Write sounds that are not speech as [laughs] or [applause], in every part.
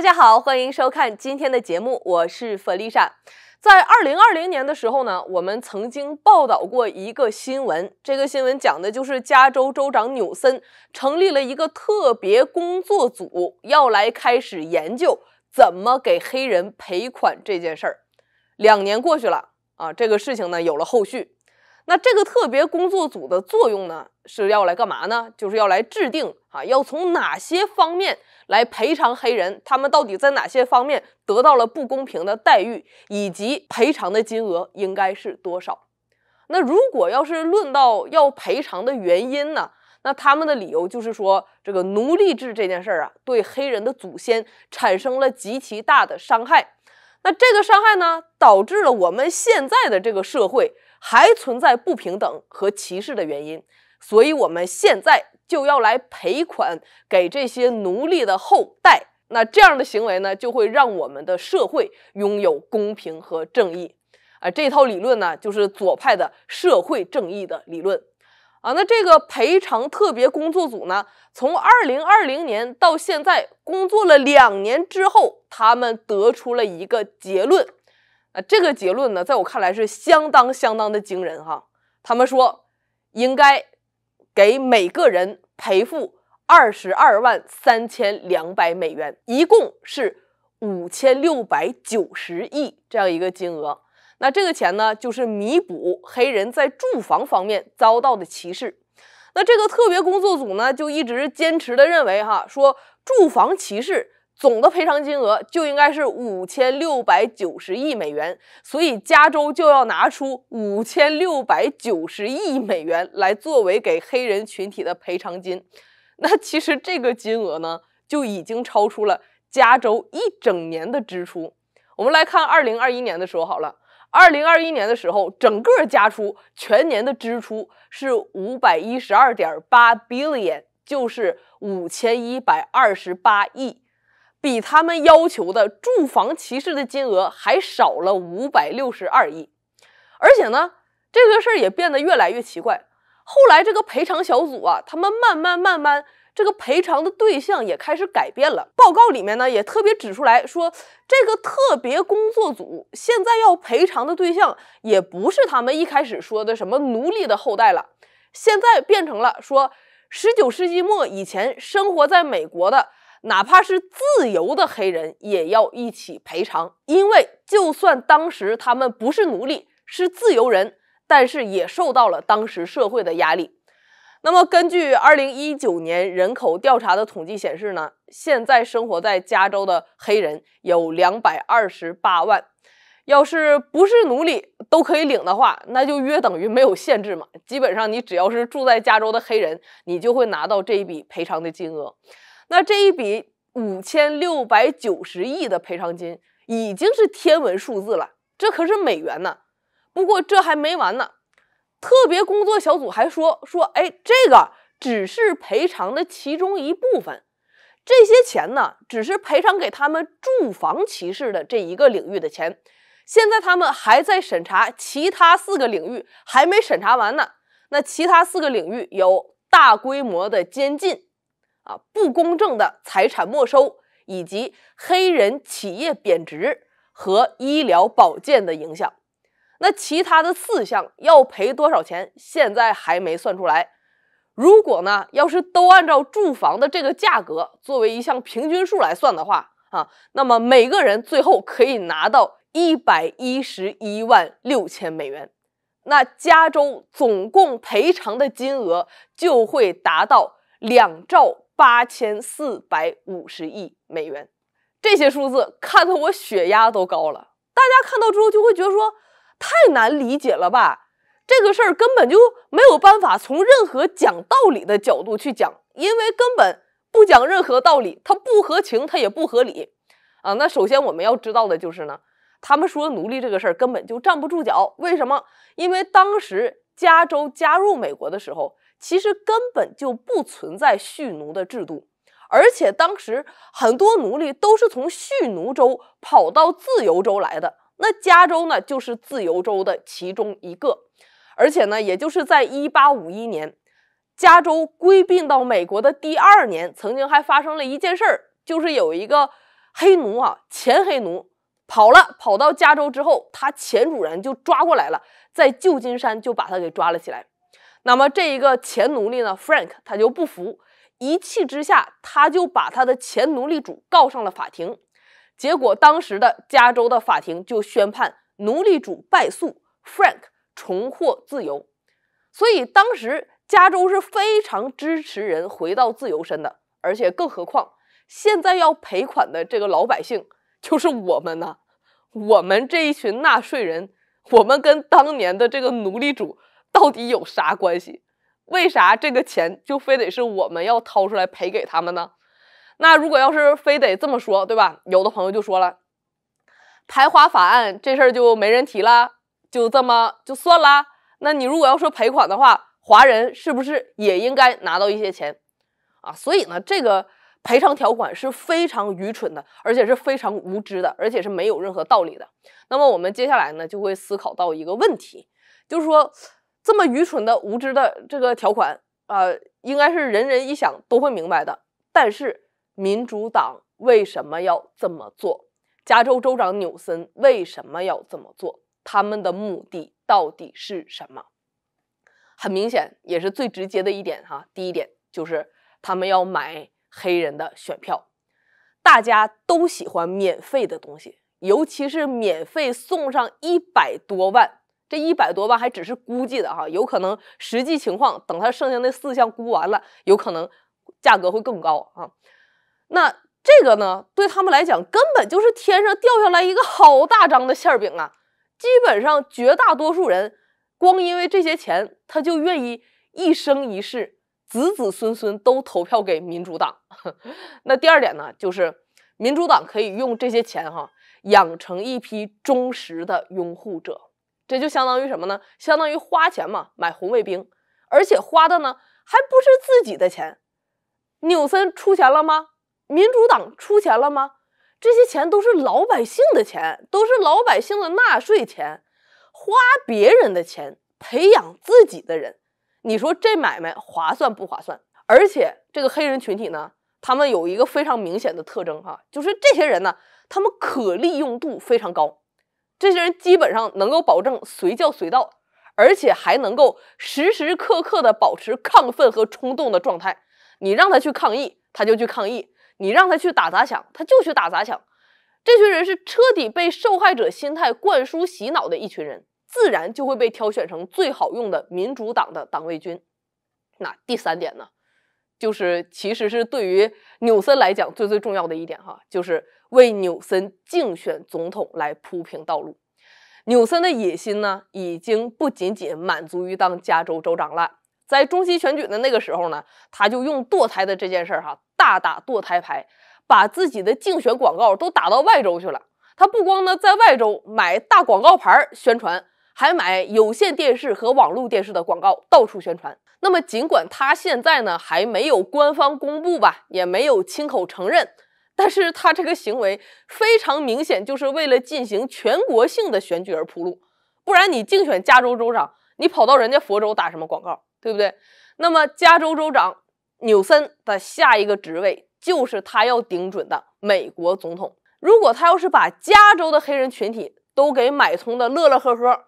大家好，欢迎收看今天的节目，我是弗丽莎。在二零二零年的时候呢，我们曾经报道过一个新闻，这个新闻讲的就是加州州长纽森成立了一个特别工作组，要来开始研究怎么给黑人赔款这件事儿。两年过去了啊，这个事情呢有了后续。那这个特别工作组的作用呢是要来干嘛呢？就是要来制定。啊，要从哪些方面来赔偿黑人？他们到底在哪些方面得到了不公平的待遇，以及赔偿的金额应该是多少？那如果要是论到要赔偿的原因呢？那他们的理由就是说，这个奴隶制这件事儿啊，对黑人的祖先产生了极其大的伤害。那这个伤害呢，导致了我们现在的这个社会还存在不平等和歧视的原因。所以，我们现在就要来赔款给这些奴隶的后代。那这样的行为呢，就会让我们的社会拥有公平和正义。啊，这套理论呢，就是左派的社会正义的理论。啊，那这个赔偿特别工作组呢，从二零二零年到现在工作了两年之后，他们得出了一个结论。啊，这个结论呢，在我看来是相当相当的惊人哈。他们说应该。给每个人赔付二十二万三千两百美元，一共是五千六百九十亿这样一个金额。那这个钱呢，就是弥补黑人在住房方面遭到的歧视。那这个特别工作组呢，就一直坚持的认为，哈，说住房歧视。总的赔偿金额就应该是五千六百九十亿美元，所以加州就要拿出五千六百九十亿美元来作为给黑人群体的赔偿金。那其实这个金额呢，就已经超出了加州一整年的支出。我们来看二零二一年的时候好了，二零二一年的时候，整个加出全年的支出是五百一十二点八 billion，就是五千一百二十八亿。比他们要求的住房歧视的金额还少了五百六十二亿，而且呢，这个事儿也变得越来越奇怪。后来这个赔偿小组啊，他们慢慢慢慢，这个赔偿的对象也开始改变了。报告里面呢也特别指出来，说这个特别工作组现在要赔偿的对象，也不是他们一开始说的什么奴隶的后代了，现在变成了说十九世纪末以前生活在美国的。哪怕是自由的黑人也要一起赔偿，因为就算当时他们不是奴隶，是自由人，但是也受到了当时社会的压力。那么，根据二零一九年人口调查的统计显示呢，现在生活在加州的黑人有两百二十八万。要是不是奴隶都可以领的话，那就约等于没有限制嘛。基本上，你只要是住在加州的黑人，你就会拿到这一笔赔偿的金额。那这一笔五千六百九十亿的赔偿金已经是天文数字了，这可是美元呢。不过这还没完呢，特别工作小组还说说，哎，这个只是赔偿的其中一部分，这些钱呢，只是赔偿给他们住房歧视的这一个领域的钱。现在他们还在审查其他四个领域，还没审查完呢。那其他四个领域有大规模的监禁。不公正的财产没收，以及黑人企业贬值和医疗保健的影响。那其他的四项要赔多少钱，现在还没算出来。如果呢，要是都按照住房的这个价格作为一项平均数来算的话，啊，那么每个人最后可以拿到一百一十一万六千美元。那加州总共赔偿的金额就会达到。两兆八千四百五十亿美元，这些数字看得我血压都高了。大家看到之后就会觉得说，太难理解了吧？这个事儿根本就没有办法从任何讲道理的角度去讲，因为根本不讲任何道理，它不合情，它也不合理啊。那首先我们要知道的就是呢，他们说奴隶这个事儿根本就站不住脚。为什么？因为当时加州加入美国的时候。其实根本就不存在蓄奴的制度，而且当时很多奴隶都是从蓄奴州跑到自由州来的。那加州呢，就是自由州的其中一个。而且呢，也就是在1851年，加州归并到美国的第二年，曾经还发生了一件事儿，就是有一个黑奴啊，前黑奴跑了，跑到加州之后，他前主人就抓过来了，在旧金山就把他给抓了起来。那么这一个前奴隶呢，Frank 他就不服，一气之下他就把他的前奴隶主告上了法庭，结果当时的加州的法庭就宣判奴隶主败诉，Frank 重获自由。所以当时加州是非常支持人回到自由身的，而且更何况现在要赔款的这个老百姓就是我们呢，我们这一群纳税人，我们跟当年的这个奴隶主。到底有啥关系？为啥这个钱就非得是我们要掏出来赔给他们呢？那如果要是非得这么说，对吧？有的朋友就说了，排华法案这事儿就没人提了，就这么就算了。那你如果要说赔款的话，华人是不是也应该拿到一些钱啊？所以呢，这个赔偿条款是非常愚蠢的，而且是非常无知的，而且是没有任何道理的。那么我们接下来呢，就会思考到一个问题，就是说。这么愚蠢的、无知的这个条款啊，应该是人人一想都会明白的。但是民主党为什么要这么做？加州州长纽森为什么要这么做？他们的目的到底是什么？很明显，也是最直接的一点哈。第一点就是他们要买黑人的选票。大家都喜欢免费的东西，尤其是免费送上一百多万。这一百多万还只是估计的哈，有可能实际情况，等他剩下那四项估完了，有可能价格会更高啊。那这个呢，对他们来讲，根本就是天上掉下来一个好大张的馅饼啊！基本上绝大多数人，光因为这些钱，他就愿意一生一世、子子孙孙都投票给民主党。[laughs] 那第二点呢，就是民主党可以用这些钱哈，养成一批忠实的拥护者。这就相当于什么呢？相当于花钱嘛，买红卫兵，而且花的呢还不是自己的钱。纽森出钱了吗？民主党出钱了吗？这些钱都是老百姓的钱，都是老百姓的纳税钱，花别人的钱培养自己的人，你说这买卖划算不划算？而且这个黑人群体呢，他们有一个非常明显的特征哈，就是这些人呢，他们可利用度非常高。这些人基本上能够保证随叫随到，而且还能够时时刻刻的保持亢奋和冲动的状态。你让他去抗议，他就去抗议；你让他去打砸抢，他就去打砸抢。这群人是彻底被受害者心态灌输洗脑的一群人，自然就会被挑选成最好用的民主党的党卫军。那第三点呢？就是，其实是对于纽森来讲最最重要的一点哈，就是为纽森竞选总统来铺平道路。纽森的野心呢，已经不仅仅满足于当加州州长了。在中期选举的那个时候呢，他就用堕胎的这件事儿哈，大打堕胎牌，把自己的竞选广告都打到外州去了。他不光呢在外州买大广告牌宣传，还买有线电视和网络电视的广告到处宣传。那么，尽管他现在呢还没有官方公布吧，也没有亲口承认，但是他这个行为非常明显，就是为了进行全国性的选举而铺路。不然，你竞选加州州长，你跑到人家佛州打什么广告，对不对？那么，加州州长纽森的下一个职位就是他要顶准的美国总统。如果他要是把加州的黑人群体都给买通的乐乐呵呵，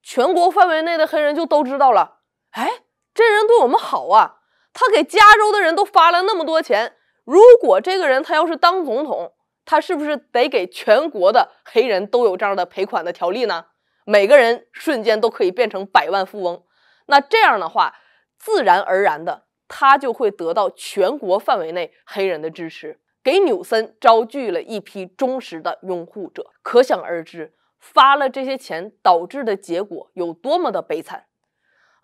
全国范围内的黑人就都知道了，哎。这人对我们好啊，他给加州的人都发了那么多钱。如果这个人他要是当总统，他是不是得给全国的黑人都有这样的赔款的条例呢？每个人瞬间都可以变成百万富翁。那这样的话，自然而然的他就会得到全国范围内黑人的支持，给纽森招聚了一批忠实的拥护者。可想而知，发了这些钱导致的结果有多么的悲惨。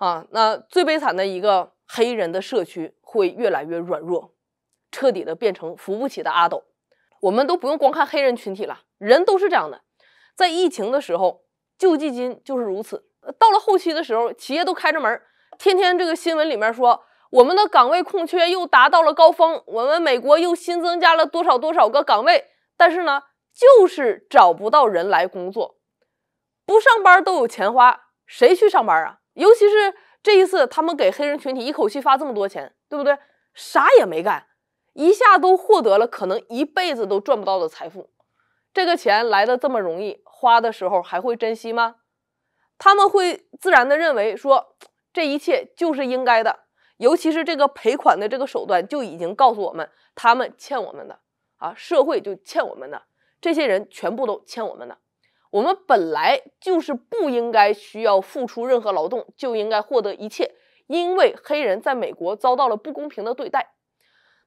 啊，那最悲惨的一个黑人的社区会越来越软弱，彻底的变成扶不起的阿斗。我们都不用光看黑人群体了，人都是这样的。在疫情的时候，救济金就是如此；到了后期的时候，企业都开着门，天天这个新闻里面说，我们的岗位空缺又达到了高峰，我们美国又新增加了多少多少个岗位，但是呢，就是找不到人来工作。不上班都有钱花，谁去上班啊？尤其是这一次，他们给黑人群体一口气发这么多钱，对不对？啥也没干，一下都获得了可能一辈子都赚不到的财富。这个钱来的这么容易，花的时候还会珍惜吗？他们会自然的认为说这一切就是应该的。尤其是这个赔款的这个手段，就已经告诉我们他们欠我们的啊，社会就欠我们的，这些人全部都欠我们的。我们本来就是不应该需要付出任何劳动，就应该获得一切，因为黑人在美国遭到了不公平的对待。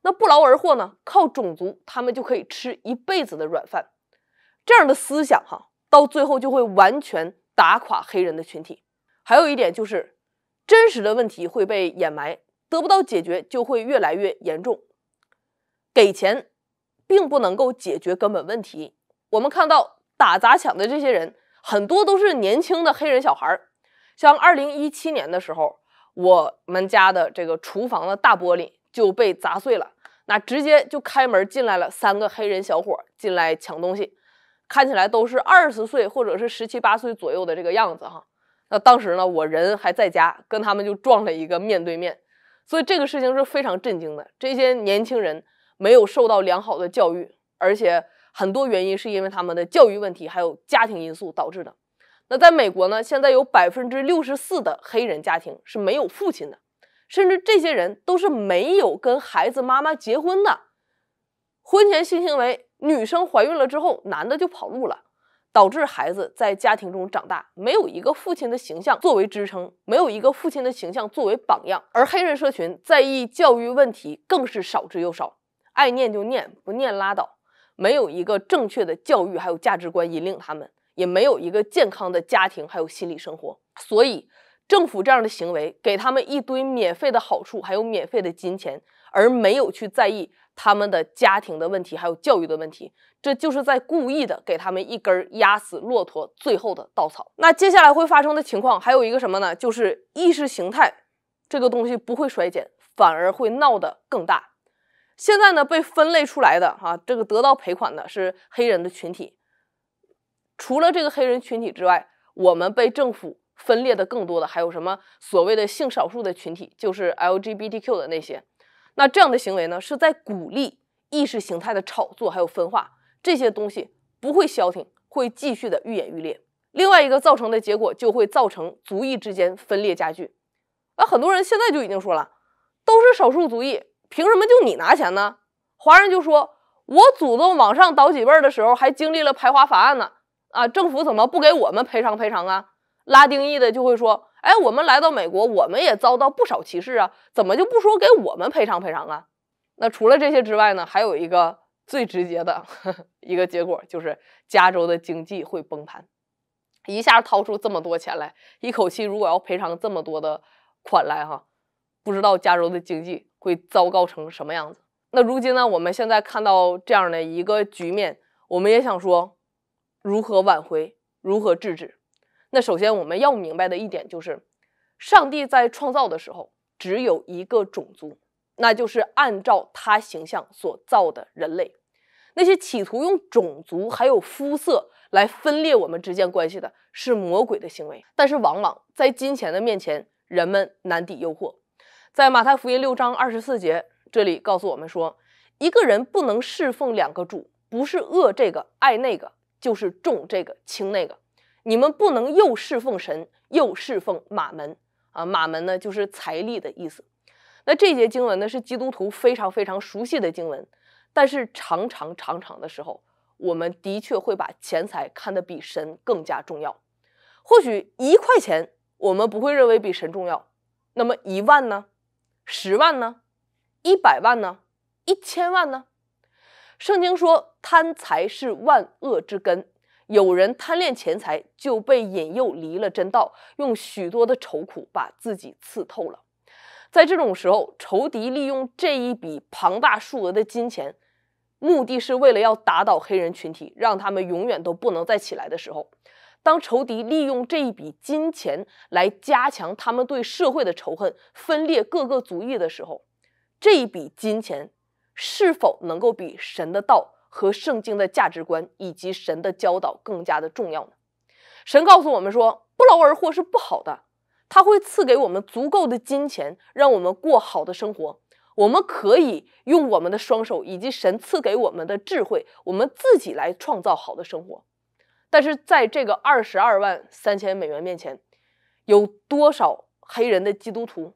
那不劳而获呢？靠种族，他们就可以吃一辈子的软饭。这样的思想，哈，到最后就会完全打垮黑人的群体。还有一点就是，真实的问题会被掩埋，得不到解决就会越来越严重。给钱，并不能够解决根本问题。我们看到。打砸抢的这些人很多都是年轻的黑人小孩儿，像二零一七年的时候，我们家的这个厨房的大玻璃就被砸碎了，那直接就开门进来了三个黑人小伙进来抢东西，看起来都是二十岁或者是十七八岁左右的这个样子哈。那当时呢，我人还在家，跟他们就撞了一个面对面，所以这个事情是非常震惊的。这些年轻人没有受到良好的教育，而且。很多原因是因为他们的教育问题，还有家庭因素导致的。那在美国呢，现在有百分之六十四的黑人家庭是没有父亲的，甚至这些人都是没有跟孩子妈妈结婚的，婚前性行为，女生怀孕了之后，男的就跑路了，导致孩子在家庭中长大，没有一个父亲的形象作为支撑，没有一个父亲的形象作为榜样。而黑人社群在意教育问题更是少之又少，爱念就念，不念拉倒。没有一个正确的教育，还有价值观引领他们，也没有一个健康的家庭，还有心理生活。所以，政府这样的行为，给他们一堆免费的好处，还有免费的金钱，而没有去在意他们的家庭的问题，还有教育的问题，这就是在故意的给他们一根压死骆驼最后的稻草。那接下来会发生的情况，还有一个什么呢？就是意识形态这个东西不会衰减，反而会闹得更大。现在呢，被分类出来的哈，这个得到赔款的是黑人的群体。除了这个黑人群体之外，我们被政府分裂的更多的还有什么？所谓的性少数的群体，就是 LGBTQ 的那些。那这样的行为呢，是在鼓励意识形态的炒作，还有分化。这些东西不会消停，会继续的愈演愈烈。另外一个造成的结果，就会造成族裔之间分裂加剧。啊，很多人现在就已经说了，都是少数族裔。凭什么就你拿钱呢？华人就说：“我祖宗往上倒几辈的时候，还经历了排华法案呢。啊，政府怎么不给我们赔偿赔偿啊？”拉丁裔的就会说：“哎，我们来到美国，我们也遭到不少歧视啊，怎么就不说给我们赔偿赔偿啊？”那除了这些之外呢，还有一个最直接的 [laughs] 一个结果，就是加州的经济会崩盘。一下掏出这么多钱来，一口气如果要赔偿这么多的款来哈，不知道加州的经济。会糟糕成什么样子？那如今呢？我们现在看到这样的一个局面，我们也想说，如何挽回，如何制止？那首先我们要明白的一点就是，上帝在创造的时候只有一个种族，那就是按照他形象所造的人类。那些企图用种族还有肤色来分裂我们之间关系的，是魔鬼的行为。但是往往在金钱的面前，人们难抵诱惑。在马太福音六章二十四节，这里告诉我们说，一个人不能侍奉两个主，不是恶这个爱那个，就是重这个轻那个。你们不能又侍奉神，又侍奉马门啊！马门呢，就是财力的意思。那这节经文呢，是基督徒非常非常熟悉的经文。但是，常常常常的时候，我们的确会把钱财看得比神更加重要。或许一块钱我们不会认为比神重要，那么一万呢？十万呢？一百万呢？一千万呢？圣经说，贪财是万恶之根。有人贪恋钱财，就被引诱离了真道，用许多的愁苦把自己刺透了。在这种时候，仇敌利用这一笔庞大数额的金钱，目的是为了要打倒黑人群体，让他们永远都不能再起来的时候。当仇敌利用这一笔金钱来加强他们对社会的仇恨、分裂各个族裔的时候，这一笔金钱是否能够比神的道和圣经的价值观以及神的教导更加的重要呢？神告诉我们说，不劳而获是不好的，他会赐给我们足够的金钱，让我们过好的生活。我们可以用我们的双手以及神赐给我们的智慧，我们自己来创造好的生活。但是在这个二十二万三千美元面前，有多少黑人的基督徒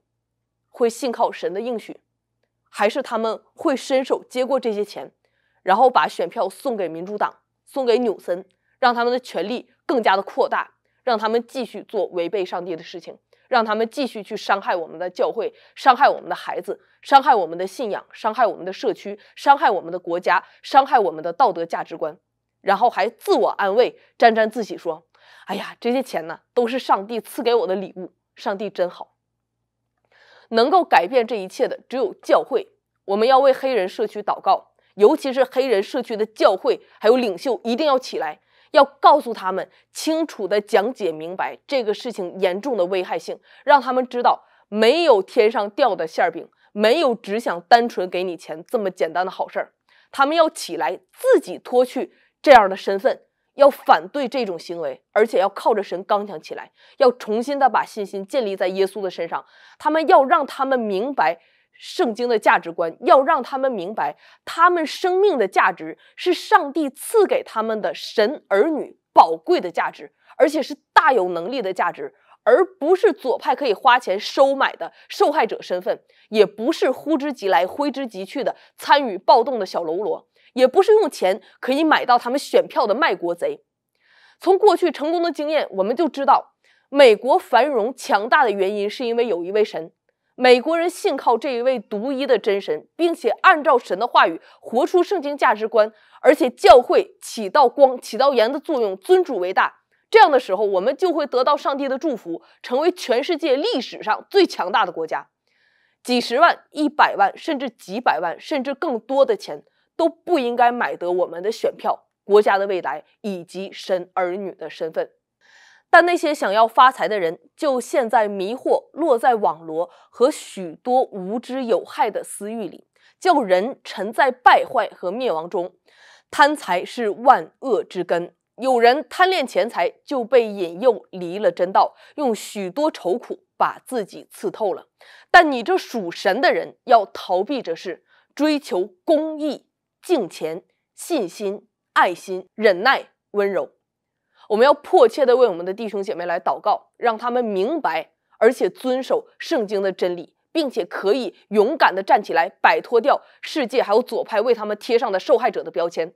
会信靠神的应许，还是他们会伸手接过这些钱，然后把选票送给民主党，送给纽森，让他们的权利更加的扩大，让他们继续做违背上帝的事情，让他们继续去伤害我们的教会，伤害我们的孩子，伤害我们的信仰，伤害我们的社区，伤害我们的国家，伤害我们的道德价值观。然后还自我安慰、沾沾自喜说：“哎呀，这些钱呢，都是上帝赐给我的礼物，上帝真好。”能够改变这一切的只有教会。我们要为黑人社区祷告，尤其是黑人社区的教会还有领袖一定要起来，要告诉他们清楚的讲解明白这个事情严重的危害性，让他们知道没有天上掉的馅饼，没有只想单纯给你钱这么简单的好事儿。他们要起来，自己脱去。这样的身份要反对这种行为，而且要靠着神刚强起来，要重新的把信心建立在耶稣的身上。他们要让他们明白圣经的价值观，要让他们明白他们生命的价值是上帝赐给他们的神儿女宝贵的价值，而且是大有能力的价值，而不是左派可以花钱收买的受害者身份，也不是呼之即来挥之即去的参与暴动的小喽啰。也不是用钱可以买到他们选票的卖国贼。从过去成功的经验，我们就知道，美国繁荣强大的原因是因为有一位神，美国人信靠这一位独一的真神，并且按照神的话语活出圣经价值观，而且教会起到光、起到盐的作用，尊主为大。这样的时候，我们就会得到上帝的祝福，成为全世界历史上最强大的国家。几十万、一百万，甚至几百万，甚至更多的钱。都不应该买得我们的选票、国家的未来以及神儿女的身份。但那些想要发财的人，就陷在迷惑落在网罗和许多无知有害的私欲里，叫人沉在败坏和灭亡中。贪财是万恶之根，有人贪恋钱财，就被引诱离了真道，用许多愁苦把自己刺透了。但你这属神的人，要逃避这事，追求公义。敬虔、信心、爱心、忍耐、温柔，我们要迫切的为我们的弟兄姐妹来祷告，让他们明白，而且遵守圣经的真理，并且可以勇敢的站起来，摆脱掉世界还有左派为他们贴上的受害者的标签。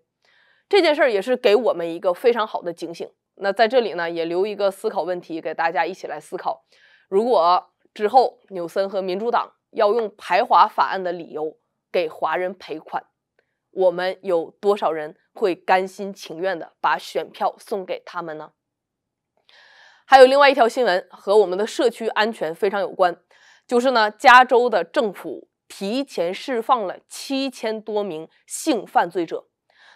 这件事儿也是给我们一个非常好的警醒。那在这里呢，也留一个思考问题给大家一起来思考：如果之后纽森和民主党要用排华法案的理由给华人赔款？我们有多少人会甘心情愿的把选票送给他们呢？还有另外一条新闻和我们的社区安全非常有关，就是呢，加州的政府提前释放了七千多名性犯罪者。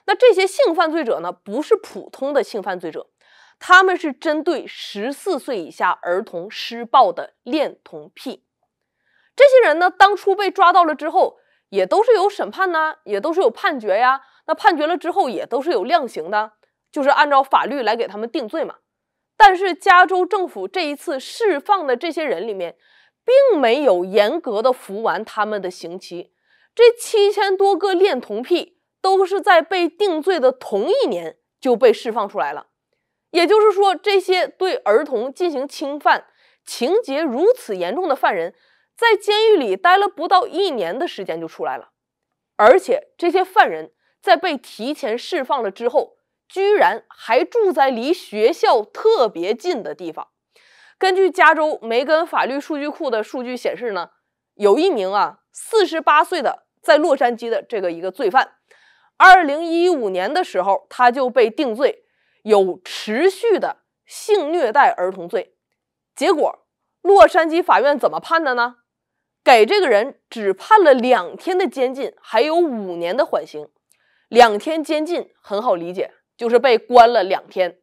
那这些性犯罪者呢，不是普通的性犯罪者，他们是针对十四岁以下儿童施暴的恋童癖。这些人呢，当初被抓到了之后。也都是有审判呐，也都是有判决呀。那判决了之后，也都是有量刑的，就是按照法律来给他们定罪嘛。但是加州政府这一次释放的这些人里面，并没有严格的服完他们的刑期。这七千多个恋童癖都是在被定罪的同一年就被释放出来了。也就是说，这些对儿童进行侵犯、情节如此严重的犯人。在监狱里待了不到一年的时间就出来了，而且这些犯人在被提前释放了之后，居然还住在离学校特别近的地方。根据加州梅根法律数据库的数据显示呢，有一名啊四十八岁的在洛杉矶的这个一个罪犯，二零一五年的时候他就被定罪有持续的性虐待儿童罪，结果洛杉矶法院怎么判的呢？给这个人只判了两天的监禁，还有五年的缓刑。两天监禁很好理解，就是被关了两天。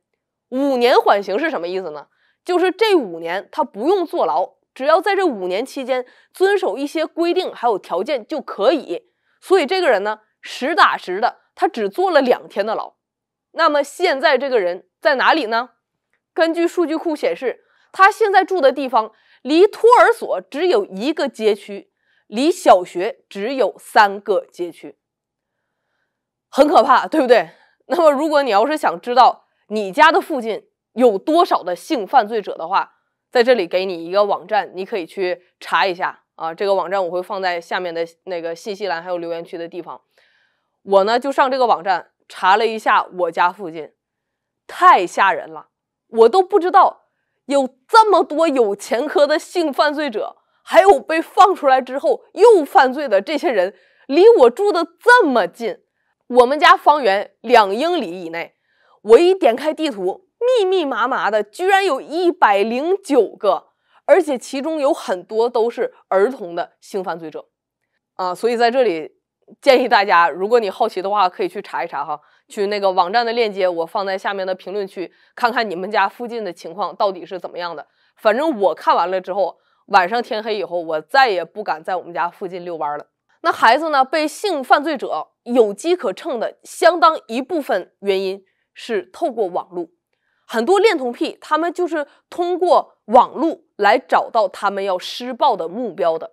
五年缓刑是什么意思呢？就是这五年他不用坐牢，只要在这五年期间遵守一些规定，还有条件就可以。所以这个人呢，实打实的他只坐了两天的牢。那么现在这个人在哪里呢？根据数据库显示，他现在住的地方。离托儿所只有一个街区，离小学只有三个街区，很可怕，对不对？那么，如果你要是想知道你家的附近有多少的性犯罪者的话，在这里给你一个网站，你可以去查一下啊。这个网站我会放在下面的那个信息栏还有留言区的地方。我呢就上这个网站查了一下我家附近，太吓人了，我都不知道。有这么多有前科的性犯罪者，还有被放出来之后又犯罪的这些人，离我住的这么近，我们家方圆两英里以内，我一点开地图，密密麻麻的，居然有一百零九个，而且其中有很多都是儿童的性犯罪者，啊，所以在这里建议大家，如果你好奇的话，可以去查一查哈。去那个网站的链接，我放在下面的评论区，看看你们家附近的情况到底是怎么样的。反正我看完了之后，晚上天黑以后，我再也不敢在我们家附近遛弯了。那孩子呢，被性犯罪者有机可乘的相当一部分原因，是透过网络，很多恋童癖，他们就是通过网络来找到他们要施暴的目标的。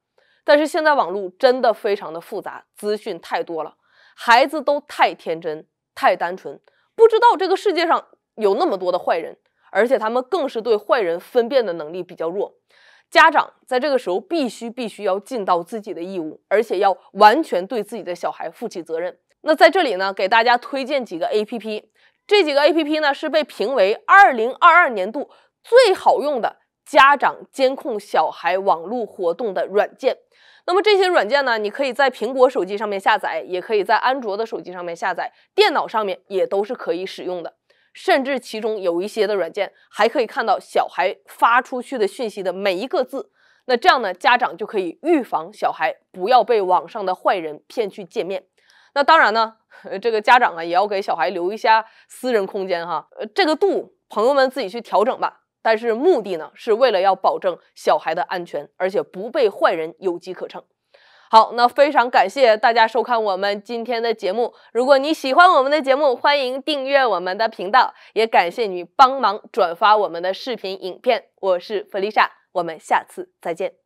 但是现在网络真的非常的复杂，资讯太多了，孩子都太天真、太单纯，不知道这个世界上有那么多的坏人，而且他们更是对坏人分辨的能力比较弱。家长在这个时候必须必须要尽到自己的义务，而且要完全对自己的小孩负起责任。那在这里呢，给大家推荐几个 A P P，这几个 A P P 呢是被评为二零二二年度最好用的家长监控小孩网络活动的软件。那么这些软件呢，你可以在苹果手机上面下载，也可以在安卓的手机上面下载，电脑上面也都是可以使用的。甚至其中有一些的软件还可以看到小孩发出去的讯息的每一个字。那这样呢，家长就可以预防小孩不要被网上的坏人骗去见面。那当然呢，[laughs] 这个家长啊也要给小孩留一下私人空间哈，呃，这个度朋友们自己去调整吧。但是目的呢，是为了要保证小孩的安全，而且不被坏人有机可乘。好，那非常感谢大家收看我们今天的节目。如果你喜欢我们的节目，欢迎订阅我们的频道，也感谢你帮忙转发我们的视频影片。我是弗丽莎，我们下次再见。